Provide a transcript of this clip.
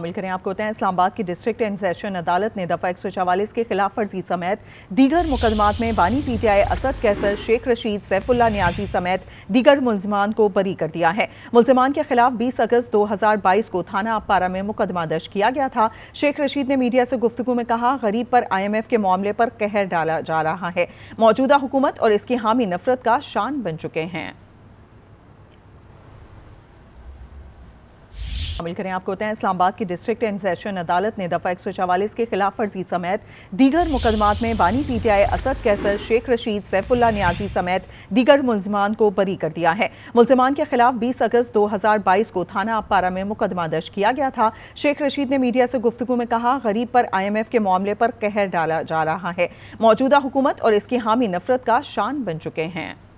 शामिल करें आपको बताएं इस्लामाबाद की डिस्ट्रिक्ट एंड सेशन अदालत ने दफा एक सौ चवालीस के खिलाफ वर्जी समेत दीगर मुकदमात में बानी पीटीआई असद कैसर शेख रशीद सैफुल्ला न्याजी समेत दीगर मुलजमान को बरी कर दिया है मुलजमान के खिलाफ बीस अगस्त दो हज़ार बाईस को थाना अपारा में मुकदमा दर्ज किया गया था शेख रशीद ने मीडिया से गुफ्तु में कहा गरीब पर आई एम एफ के मामले पर कहर डाला जा रहा है मौजूदा हुकूमत और इसकी हामी नफरत का शान बन चुके हैं शामिल करें आपको बताएं इस्लामाबाद की डिस्ट्रिक्ट एंड सेशन अदालत ने दफा एक के खिलाफ फर्जी समेत दीगर मुकदमात में बानी पीटीआई असद कैसर शेख रशीद सैफुल्ला न्याजी समेत दीगर मुलजमान को बरी कर दिया है मुलजमान के खिलाफ बीस अगस्त दो हजार बाईस को थाना अपारा में मुकदमा दर्ज किया गया था शेख रशीद ने मीडिया से गुफ्तु में कहा गरीब पर आई एम एफ के मामले पर कहर डाला जा रहा है मौजूदा हुकूमत और इसकी हामी नफरत का शान बन चुके हैं